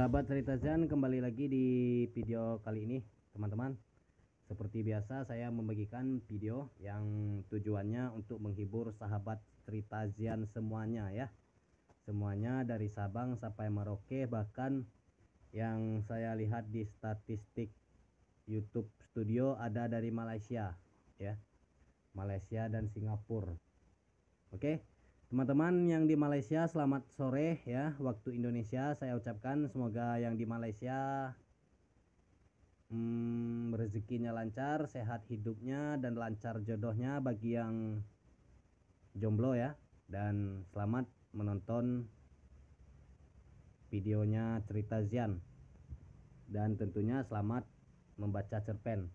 Sahabat cerita Zen kembali lagi di video kali ini teman-teman Seperti biasa saya membagikan video yang tujuannya untuk menghibur sahabat cerita Zen semuanya ya Semuanya dari Sabang sampai Merauke bahkan yang saya lihat di statistik YouTube Studio ada dari Malaysia ya Malaysia dan Singapura Oke okay? Teman-teman yang di Malaysia selamat sore ya waktu Indonesia saya ucapkan semoga yang di Malaysia hmm, rezekinya lancar, sehat hidupnya dan lancar jodohnya bagi yang jomblo ya dan selamat menonton videonya cerita Zian dan tentunya selamat membaca cerpen.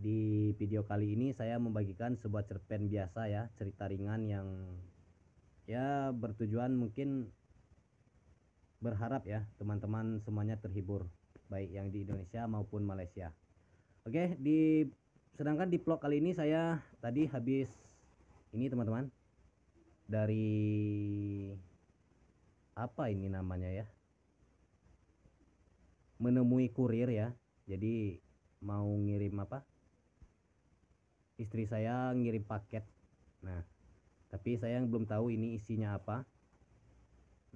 Di video kali ini saya membagikan sebuah cerpen biasa ya, cerita ringan yang ya bertujuan mungkin berharap ya teman-teman semuanya terhibur baik yang di Indonesia maupun Malaysia. Oke, di sedangkan di vlog kali ini saya tadi habis ini teman-teman dari apa ini namanya ya? Menemui kurir ya. Jadi mau ngirim apa? Istri saya ngirim paket. Nah, tapi saya yang belum tahu ini isinya apa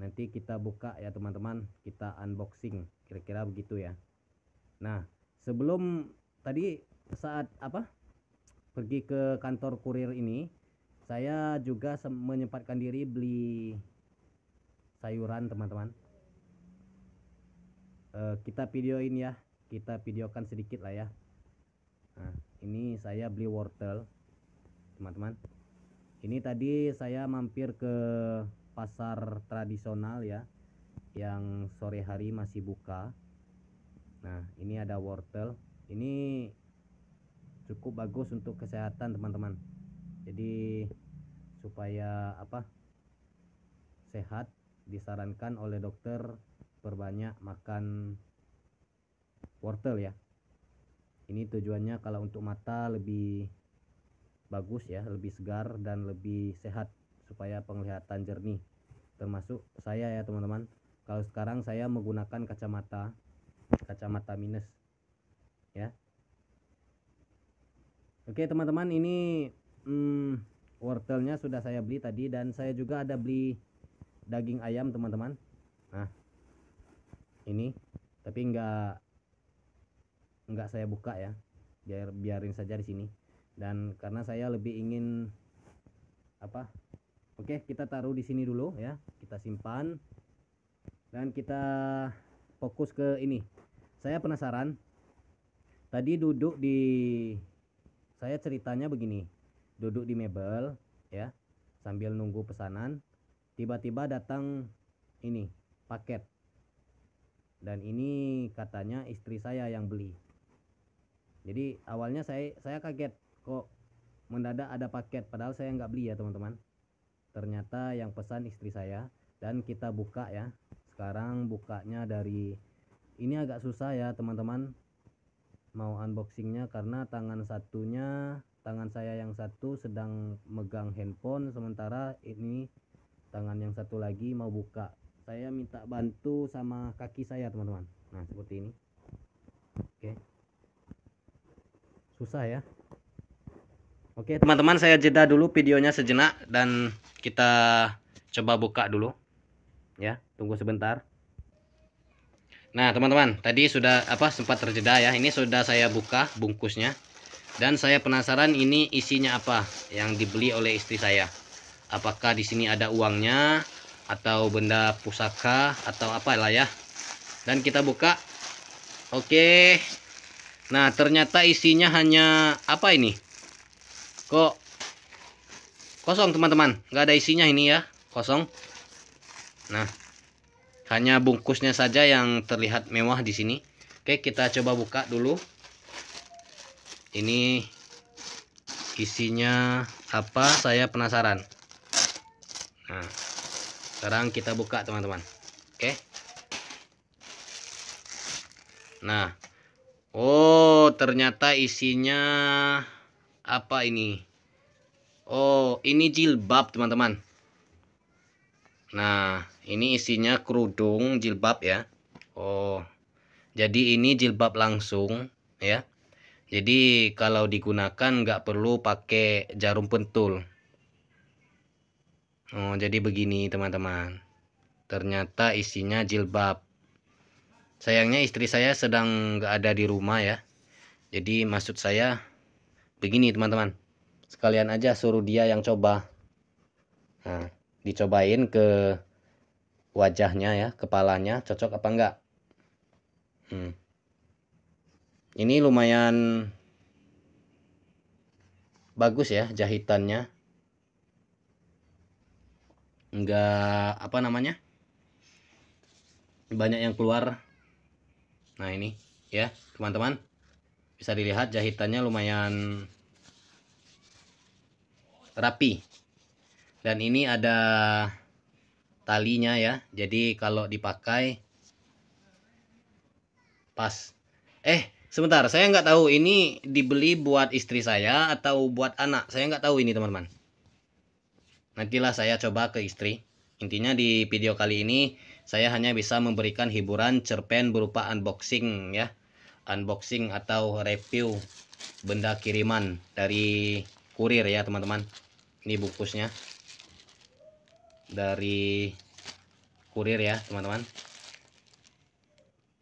nanti kita buka ya teman-teman kita unboxing kira-kira begitu ya nah sebelum tadi saat apa pergi ke kantor kurir ini saya juga menyempatkan diri beli sayuran teman-teman e, kita videoin ya kita videokan sedikit lah ya nah, ini saya beli wortel teman-teman ini tadi saya mampir ke pasar tradisional ya yang sore hari masih buka nah ini ada wortel ini cukup bagus untuk kesehatan teman-teman jadi supaya apa sehat disarankan oleh dokter perbanyak makan wortel ya ini tujuannya kalau untuk mata lebih bagus ya lebih segar dan lebih sehat supaya penglihatan jernih termasuk saya ya teman-teman kalau sekarang saya menggunakan kacamata kacamata minus ya oke teman-teman ini hmm, wortelnya sudah saya beli tadi dan saya juga ada beli daging ayam teman-teman nah ini tapi nggak nggak saya buka ya biar biarin saja di sini dan karena saya lebih ingin apa Oke kita taruh di sini dulu ya kita simpan dan kita fokus ke ini saya penasaran tadi duduk di saya ceritanya begini duduk di mebel ya sambil nunggu pesanan tiba-tiba datang ini paket dan ini katanya istri saya yang beli jadi awalnya saya saya kaget kok mendadak ada paket padahal saya nggak beli ya teman-teman ternyata yang pesan istri saya dan kita buka ya sekarang bukanya dari ini agak susah ya teman-teman mau unboxingnya karena tangan satunya tangan saya yang satu sedang megang handphone sementara ini tangan yang satu lagi mau buka saya minta bantu sama kaki saya teman-teman nah seperti ini oke susah ya Oke, teman-teman saya jeda dulu videonya sejenak dan kita coba buka dulu. Ya, tunggu sebentar. Nah, teman-teman, tadi sudah apa sempat terjeda ya. Ini sudah saya buka bungkusnya. Dan saya penasaran ini isinya apa yang dibeli oleh istri saya. Apakah di sini ada uangnya atau benda pusaka atau apa lah ya. Dan kita buka. Oke. Nah, ternyata isinya hanya apa ini? kok kosong teman-teman nggak ada isinya ini ya kosong nah hanya bungkusnya saja yang terlihat mewah di sini oke kita coba buka dulu ini isinya apa saya penasaran nah sekarang kita buka teman-teman oke nah oh ternyata isinya apa ini? Oh, ini jilbab, teman-teman. Nah, ini isinya kerudung jilbab ya. Oh. Jadi ini jilbab langsung ya. Jadi kalau digunakan nggak perlu pakai jarum pentul. Oh, jadi begini teman-teman. Ternyata isinya jilbab. Sayangnya istri saya sedang nggak ada di rumah ya. Jadi maksud saya begini teman-teman sekalian aja suruh dia yang coba nah dicobain ke wajahnya ya kepalanya cocok apa enggak hmm. ini lumayan bagus ya jahitannya enggak apa namanya banyak yang keluar nah ini ya teman-teman bisa dilihat jahitannya lumayan rapi dan ini ada talinya ya jadi kalau dipakai pas eh sebentar saya nggak tahu ini dibeli buat istri saya atau buat anak saya nggak tahu ini teman-teman nantilah saya coba ke istri intinya di video kali ini saya hanya bisa memberikan hiburan cerpen berupa unboxing ya unboxing atau review benda kiriman dari kurir ya teman-teman ini bungkusnya dari kurir ya teman-teman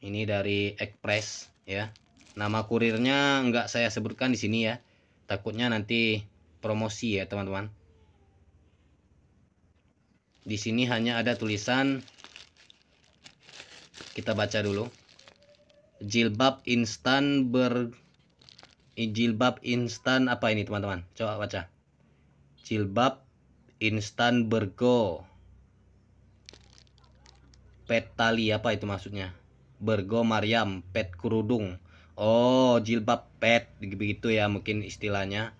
ini dari Express ya nama kurirnya nggak saya sebutkan di sini ya takutnya nanti promosi ya teman-teman di sini hanya ada tulisan kita baca dulu jilbab instan ber jilbab instan apa ini teman-teman coba baca jilbab instan bergo pet tali apa itu maksudnya bergo Mariam pet kerudung oh jilbab pet begitu ya mungkin istilahnya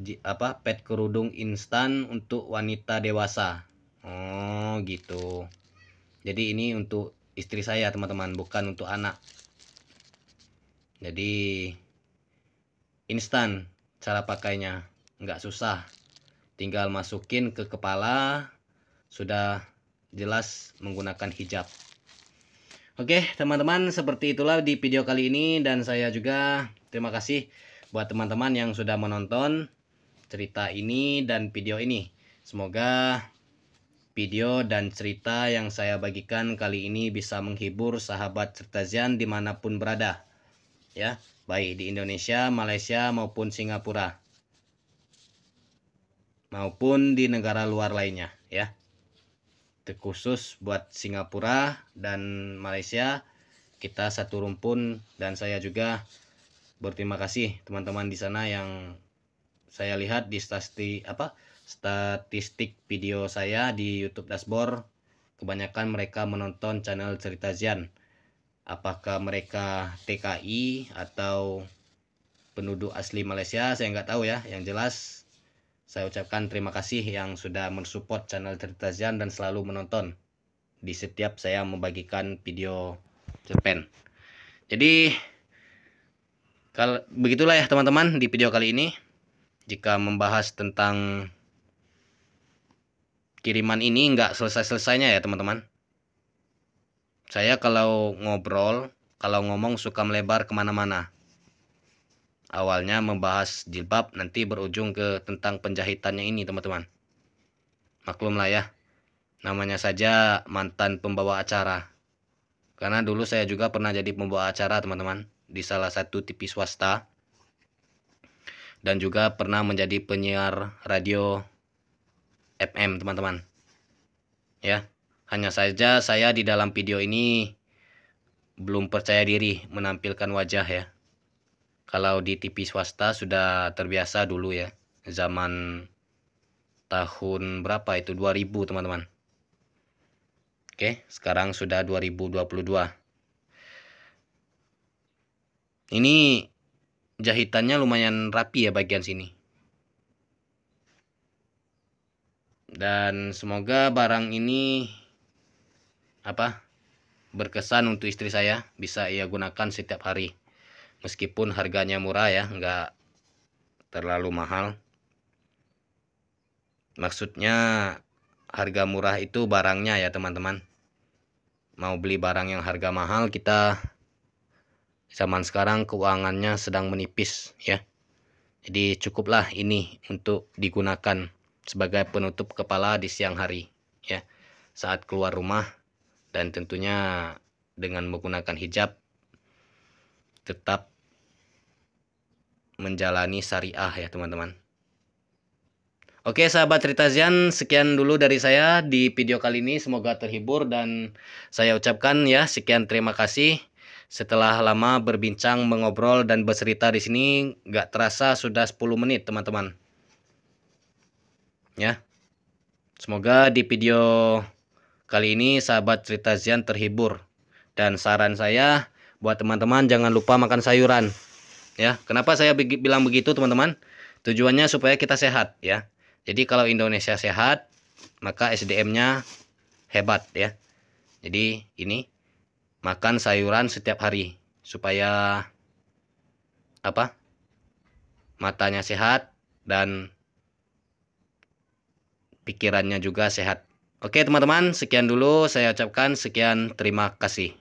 J, apa pet kerudung instan untuk wanita dewasa oh gitu jadi ini untuk istri saya teman-teman bukan untuk anak jadi instan cara pakainya nggak susah tinggal masukin ke kepala sudah jelas menggunakan hijab Oke teman-teman seperti itulah di video kali ini dan saya juga terima kasih buat teman-teman yang sudah menonton cerita ini dan video ini. Semoga video dan cerita yang saya bagikan kali ini bisa menghibur sahabat cerita Zian dimanapun berada ya, baik di Indonesia, Malaysia maupun Singapura maupun di negara luar lainnya ya. Terkhusus buat Singapura dan Malaysia kita satu rumpun dan saya juga berterima kasih teman-teman di sana yang saya lihat di stati apa statistik video saya di YouTube dashboard kebanyakan mereka menonton channel cerita Zian apakah mereka TKI atau penduduk asli Malaysia saya nggak tahu ya yang jelas saya ucapkan terima kasih yang sudah mensupport channel Cerita Zian dan selalu menonton di setiap saya membagikan video cerpen jadi kalau begitulah ya teman-teman di video kali ini jika membahas tentang kiriman ini nggak selesai-selesainya ya teman-teman saya kalau ngobrol, kalau ngomong suka melebar kemana-mana. Awalnya membahas jilbab, nanti berujung ke tentang penjahitannya ini teman-teman. Maklumlah ya, namanya saja mantan pembawa acara. Karena dulu saya juga pernah jadi pembawa acara teman-teman, di salah satu TV swasta. Dan juga pernah menjadi penyiar radio FM teman-teman. Ya, hanya saja saya di dalam video ini belum percaya diri menampilkan wajah ya. Kalau di TV swasta sudah terbiasa dulu ya. Zaman tahun berapa itu 2000 teman-teman. Oke, sekarang sudah 2022. Ini jahitannya lumayan rapi ya bagian sini. Dan semoga barang ini apa berkesan untuk istri saya bisa ia gunakan setiap hari meskipun harganya murah ya nggak terlalu mahal maksudnya harga murah itu barangnya ya teman-teman mau beli barang yang harga mahal kita zaman sekarang keuangannya sedang menipis ya jadi cukuplah ini untuk digunakan sebagai penutup kepala di siang hari ya saat keluar rumah dan tentunya dengan menggunakan hijab tetap menjalani syariah ya teman-teman. Oke sahabat cerita Zian sekian dulu dari saya di video kali ini. Semoga terhibur dan saya ucapkan ya sekian terima kasih. Setelah lama berbincang, mengobrol dan bercerita di sini, nggak terasa sudah 10 menit teman-teman. Ya, semoga di video Kali ini sahabat cerita Zian terhibur. Dan saran saya buat teman-teman jangan lupa makan sayuran. Ya, kenapa saya bilang begitu teman-teman? Tujuannya supaya kita sehat ya. Jadi kalau Indonesia sehat, maka SDM-nya hebat ya. Jadi ini makan sayuran setiap hari supaya apa? Matanya sehat dan pikirannya juga sehat. Oke teman-teman, sekian dulu saya ucapkan sekian terima kasih.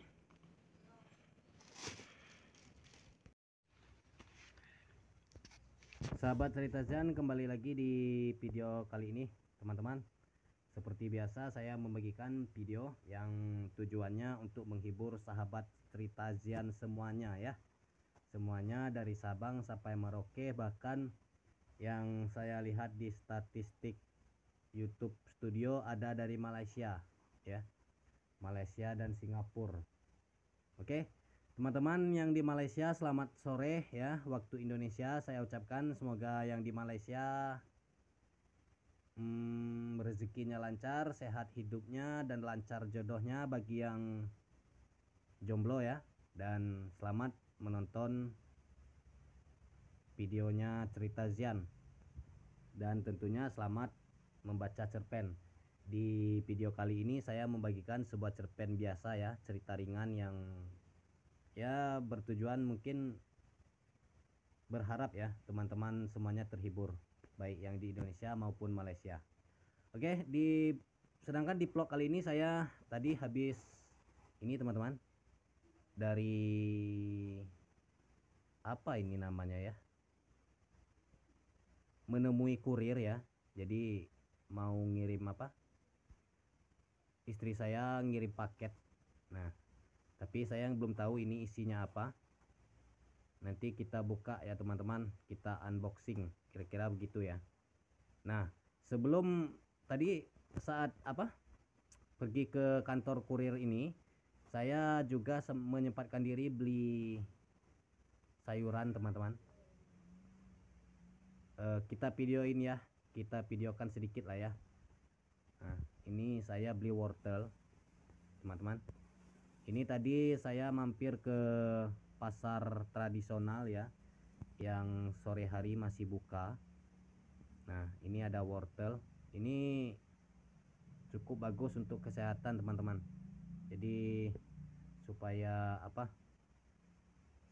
Sahabat cerita Zen kembali lagi di video kali ini teman-teman Seperti biasa saya membagikan video yang tujuannya untuk menghibur sahabat cerita Zian semuanya ya Semuanya dari Sabang sampai Merauke bahkan yang saya lihat di statistik YouTube Studio ada dari Malaysia ya Malaysia dan Singapura Oke teman-teman yang di Malaysia selamat sore ya waktu Indonesia saya ucapkan semoga yang di Malaysia hmm, rezekinya lancar sehat hidupnya dan lancar jodohnya bagi yang jomblo ya dan selamat menonton videonya cerita Zian dan tentunya selamat membaca cerpen. Di video kali ini saya membagikan sebuah cerpen biasa ya, cerita ringan yang ya bertujuan mungkin berharap ya teman-teman semuanya terhibur baik yang di Indonesia maupun Malaysia. Oke, di sedangkan di vlog kali ini saya tadi habis ini teman-teman dari apa ini namanya ya? menemui kurir ya. Jadi mau ngirim apa istri saya ngirim paket nah tapi saya belum tahu ini isinya apa nanti kita buka ya teman-teman kita unboxing kira-kira begitu ya nah sebelum tadi saat apa pergi ke kantor kurir ini saya juga menyempatkan diri beli sayuran teman-teman e, kita videoin ya kita videokan sedikit lah ya nah ini saya beli wortel teman-teman ini tadi saya mampir ke pasar tradisional ya yang sore hari masih buka nah ini ada wortel ini cukup bagus untuk kesehatan teman-teman jadi supaya apa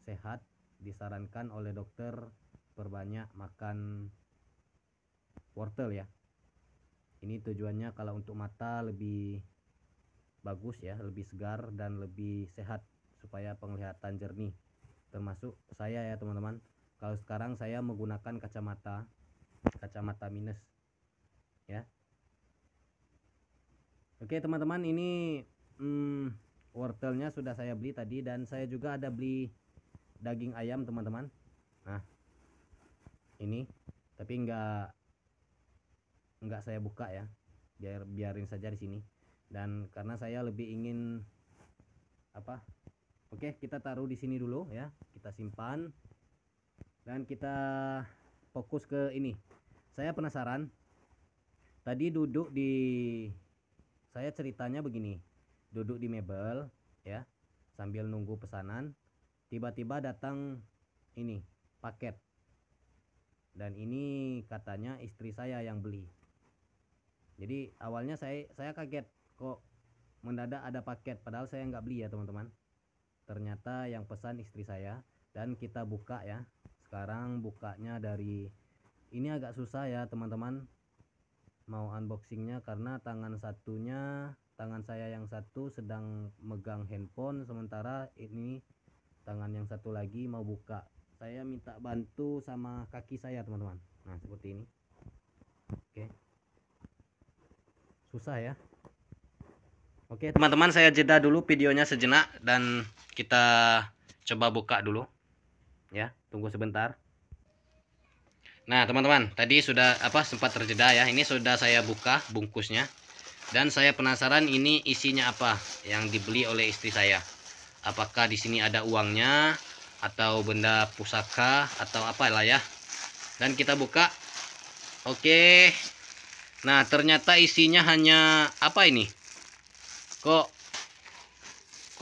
sehat disarankan oleh dokter perbanyak makan wortel ya ini tujuannya kalau untuk mata lebih bagus ya lebih segar dan lebih sehat supaya penglihatan jernih termasuk saya ya teman-teman kalau sekarang saya menggunakan kacamata kacamata minus ya oke teman-teman ini hmm, wortelnya sudah saya beli tadi dan saya juga ada beli daging ayam teman-teman nah ini tapi enggak nggak saya buka ya biar biarin saja di sini dan karena saya lebih ingin apa oke kita taruh di sini dulu ya kita simpan dan kita fokus ke ini saya penasaran tadi duduk di saya ceritanya begini duduk di mebel ya sambil nunggu pesanan tiba-tiba datang ini paket dan ini katanya istri saya yang beli jadi awalnya saya saya kaget kok mendadak ada paket padahal saya nggak beli ya teman-teman ternyata yang pesan istri saya dan kita buka ya sekarang bukanya dari ini agak susah ya teman-teman mau unboxingnya karena tangan satunya tangan saya yang satu sedang megang handphone sementara ini tangan yang satu lagi mau buka saya minta bantu sama kaki saya teman-teman nah seperti ini oke okay susah ya oke teman-teman saya jeda dulu videonya sejenak dan kita coba buka dulu ya tunggu sebentar nah teman-teman tadi sudah apa sempat terjeda ya ini sudah saya buka bungkusnya dan saya penasaran ini isinya apa yang dibeli oleh istri saya apakah di sini ada uangnya atau benda pusaka atau apalah ya dan kita buka oke okay. Nah, ternyata isinya hanya apa ini? Kok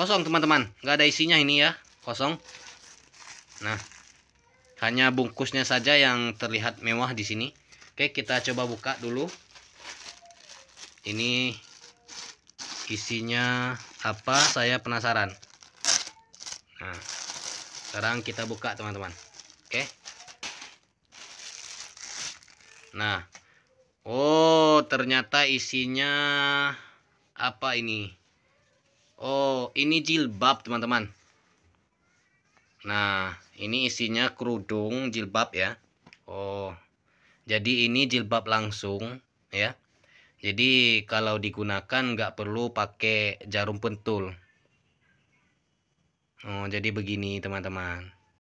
kosong, teman-teman? Gak ada isinya ini ya, kosong. Nah, hanya bungkusnya saja yang terlihat mewah di sini. Oke, kita coba buka dulu. Ini isinya apa? Saya penasaran. Nah, sekarang kita buka, teman-teman. Oke. Nah, Oh, ternyata isinya apa ini? Oh, ini jilbab, teman-teman. Nah, ini isinya kerudung jilbab ya. Oh. Jadi ini jilbab langsung ya. Jadi kalau digunakan nggak perlu pakai jarum pentul. Oh, jadi begini teman-teman.